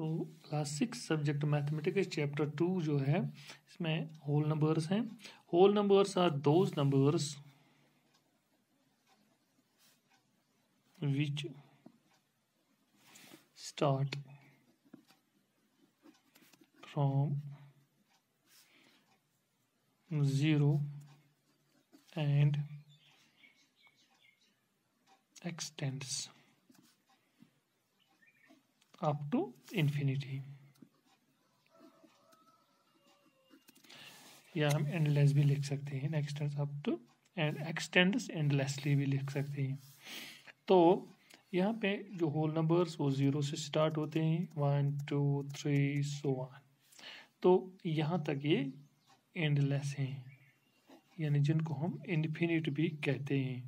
तो class six subject mathematics chapter two जो है इसमें होल नंबर्स हैं whole numbers are those numbers which start from zero and extends up to infinity या हम endless भी लिख सकते हैं extends up to and extends endlessly भी लिख सकते हैं तो यहाँ पे जो होल नंबर्स वो ज़ीरो से स्टार्ट होते हैं one two three so on तो यहाँ तक ये एंडलेस हैं यानी जिनको हम इन्फिनिट भी कहते हैं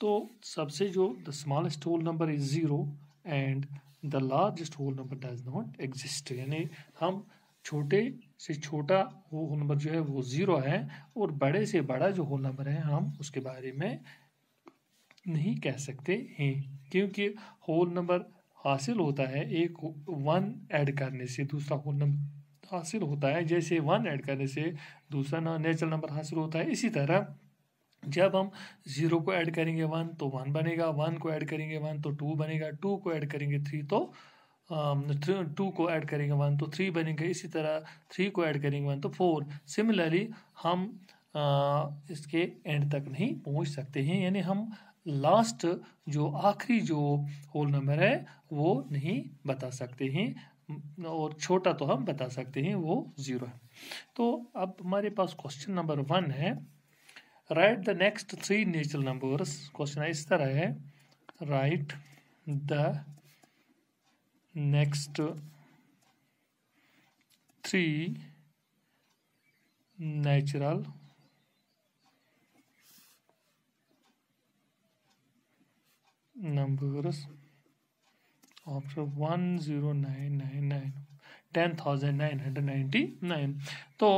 तो सबसे जो the smallest whole number is zero and the largest whole number does not exist यानी हम छोटे से छोटा होल नंबर जो है वो ज़ीरो है और बड़े से बड़ा जो होल नंबर है हम उसके बारे में नहीं कह सकते हैं क्योंकि होल नंबर हासिल होता है एक वन ऐड करने से दूसरा होल नंबर हासिल होता है जैसे वन ऐड करने से दूसरा नेचुरल नंबर हासिल होता है इसी तरह जब हम ज़ीरो को ऐड करेंगे वन तो वन बनेगा वन को ऐड करेंगे वन तो टू बनेगा टू को ऐड करेंगे थ्री तो थ्री टू को ऐड करेंगे वन तो थ्री बनेगा इसी तरह थ्री को ऐड करेंगे वन तो फोर सिमिलरली हम आ, इसके एंड तक नहीं पहुंच सकते हैं यानी हम लास्ट जो आखिरी जो होल नंबर है वो नहीं बता सकते हैं और छोटा तो हम बता सकते हैं वो ज़ीरो है तो अब हमारे पास क्वेश्चन नंबर वन है right the next three natural numbers question इस तरह है right the next three natural numbers option one zero nine nine nine ten thousand nine hundred ninety nine तो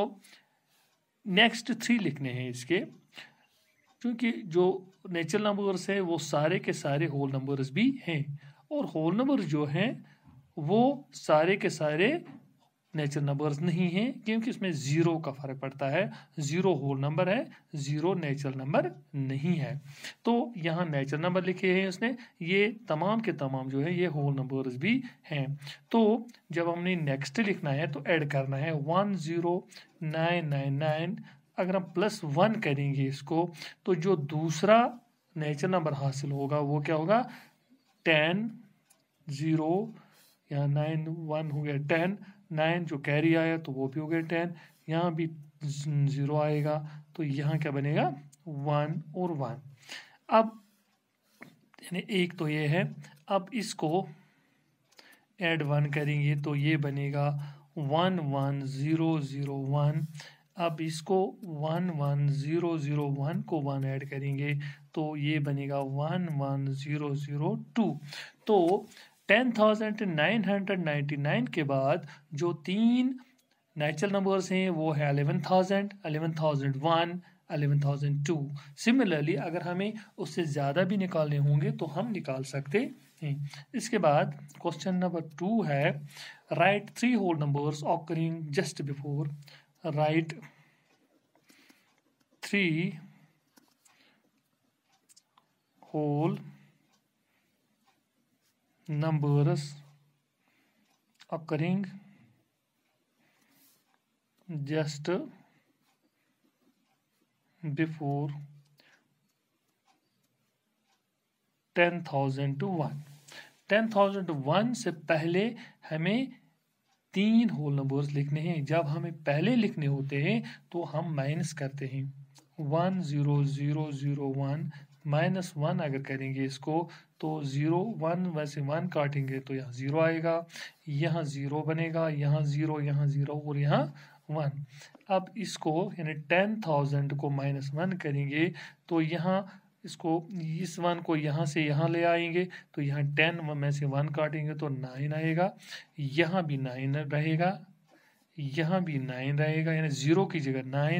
नेक्स्ट थ्री लिखने हैं इसके क्योंकि जो नेचुरल नंबर्स हैं वो सारे के सारे होल नंबर्स भी हैं और होल नंबर जो हैं वो सारे के सारे नेचुरल नंबर्स नहीं हैं क्योंकि इसमें ज़ीरो का फ़र्क पड़ता है ज़ीरो होल नंबर है ज़ीरो नेचुरल नंबर नहीं है तो यहाँ नेचुरल नंबर लिखे हैं उसने ये तमाम के तमाम जो है ये होल नंबर्स भी हैं तो जब हमने नेक्स्ट लिखना है तो ऐड करना है one zero nine nine nine अगर हम प्लस वन करेंगे इसको तो जो दूसरा नेचर नंबर हासिल होगा वो क्या होगा टेन ज़ीरो या नाइन वन हो गया टेन नाइन जो कैरी आया तो वो भी हो गया टेन यहाँ भी ज़ीरो आएगा तो यहाँ क्या बनेगा वन और वन अब यानी एक तो ये है अब इसको एड वन करेंगे तो ये बनेगा one one zero zero one अब इसको one one zero zero one को वन ऐड करेंगे तो ये बनेगा one one zero zero two तो ten thousand nine hundred ninety nine के बाद जो तीन नेचुरल नंबर्स हैं वो है eleven thousand eleven thousand one eleven thousand two similarly अगर हमें उससे ज़्यादा भी निकालने होंगे तो हम निकाल सकते हैं इसके बाद क्वेश्चन नंबर टू है right three whole numbers occurring just before write three whole numbers occurring just before 10,001 10,001 से पहले हमें तीन होल नंबर्स लिखने हैं जब हमें पहले लिखने होते हैं तो हम माइनस करते हैं one zero zero zero one minus one अगर करेंगे इसको तो ज़ीरो वन वैसे वन काटेंगे तो यहाँ ज़ीरो आएगा यहाँ ज़ीरो बनेगा यहाँ ज़ीरो यहाँ ज़ीरो और यहाँ वन अब इसको यानी टेन थाउजेंड को माइनस वन करेंगे तो यहाँ इसको इस वन को यहाँ से यहाँ ले आएंगे तो यहाँ टेन में से वन काटेंगे तो नाइन आएगा यहाँ भी नाइन रहेगा यहाँ भी नाइन रहेगा यानी ज़ीरो की जगह नाइन